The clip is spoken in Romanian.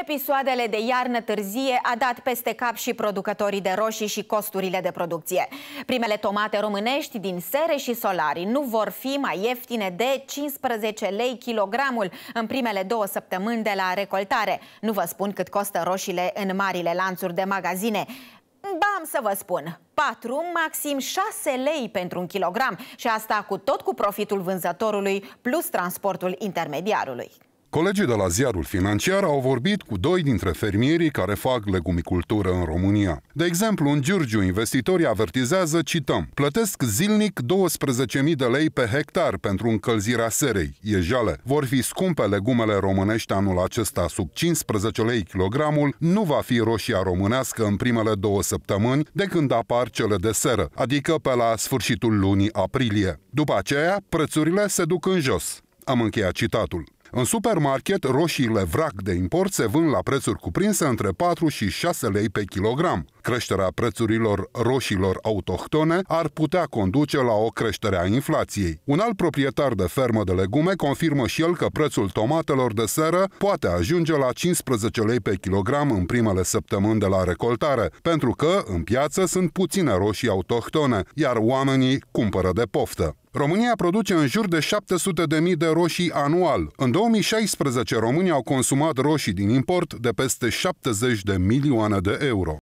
Episoadele de iarnă târzie a dat peste cap și producătorii de roșii și costurile de producție. Primele tomate românești din sere și solari nu vor fi mai ieftine de 15 lei kilogramul în primele două săptămâni de la recoltare. Nu vă spun cât costă roșiile în marile lanțuri de magazine. Ba, am să vă spun, 4, maxim 6 lei pentru un kilogram și asta cu tot cu profitul vânzătorului plus transportul intermediarului. Colegii de la ziarul financiar au vorbit cu doi dintre fermierii care fac legumicultură în România. De exemplu, în Giurgiu, investitorii avertizează, cităm, plătesc zilnic 12.000 de lei pe hectar pentru încălzirea serei, jale. Vor fi scumpe legumele românești anul acesta, sub 15 lei kilogramul, nu va fi roșia românească în primele două săptămâni de când apar cele de seră, adică pe la sfârșitul lunii aprilie. După aceea, prețurile se duc în jos. Am încheiat citatul. În supermarket, roșiile vrac de import se vând la prețuri cuprinse între 4 și 6 lei pe kilogram. Creșterea prețurilor roșiilor autohtone ar putea conduce la o creștere a inflației. Un alt proprietar de fermă de legume confirmă și el că prețul tomatelor de seră poate ajunge la 15 lei pe kilogram în primele săptămâni de la recoltare, pentru că în piață sunt puține roșii autohtone, iar oamenii cumpără de poftă. România produce în jur de 700.000 de roșii anual. În 2016, România au consumat roșii din import de peste 70 de milioane de euro.